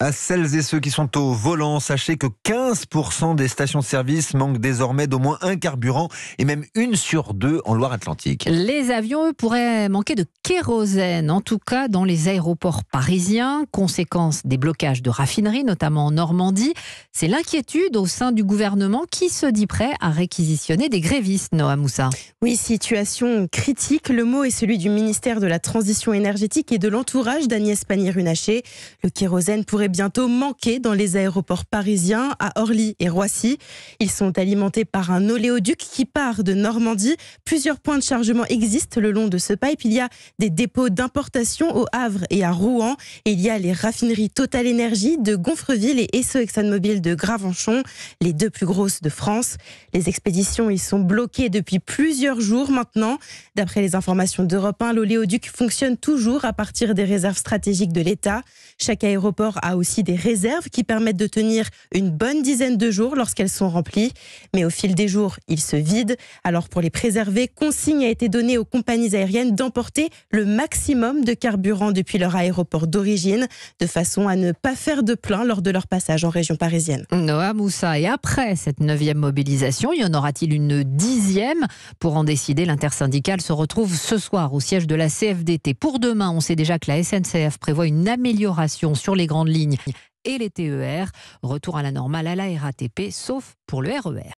À celles et ceux qui sont au volant, sachez que 15% des stations-service manquent désormais d'au moins un carburant et même une sur deux en Loire-Atlantique. Les avions, eux, pourraient manquer de kérosène, en tout cas dans les aéroports parisiens, conséquence des blocages de raffineries, notamment en Normandie. C'est l'inquiétude au sein du gouvernement qui se dit prêt à réquisitionner des grévistes, Noah Moussa. Oui, situation critique. Le mot est celui du ministère de la Transition énergétique et de l'entourage d'Agnès Pannier-Runacher. Le kérosène pourrait bientôt manquer dans les aéroports parisiens, à Orly et Roissy. Ils sont alimentés par un oléoduc qui part de Normandie. Plusieurs points de chargement existent le long de ce pipe. Il y a des dépôts d'importation au Havre et à Rouen. Et il y a les raffineries Total Energy de Gonfreville et Esso ExxonMobil de Gravenchon, les deux plus grosses de France. Les expéditions y sont bloquées depuis plusieurs jours maintenant. D'après les informations d'Europe 1, l'oléoduc fonctionne toujours à partir des réserves stratégiques de l'État. Chaque aéroport a aussi des réserves qui permettent de tenir une bonne dizaine de jours lorsqu'elles sont remplies. Mais au fil des jours, ils se vident. Alors pour les préserver, consigne a été donnée aux compagnies aériennes d'emporter le maximum de carburant depuis leur aéroport d'origine, de façon à ne pas faire de plein lors de leur passage en région parisienne. Noah Moussa, et après cette neuvième mobilisation, y en aura-t-il une dixième Pour en décider, l'intersyndicale se retrouve ce soir au siège de la CFDT. Pour demain, on sait déjà que la SNCF prévoit une amélioration sur les grandes lignes et les TER. Retour à la normale à la RATP, sauf pour le RER. E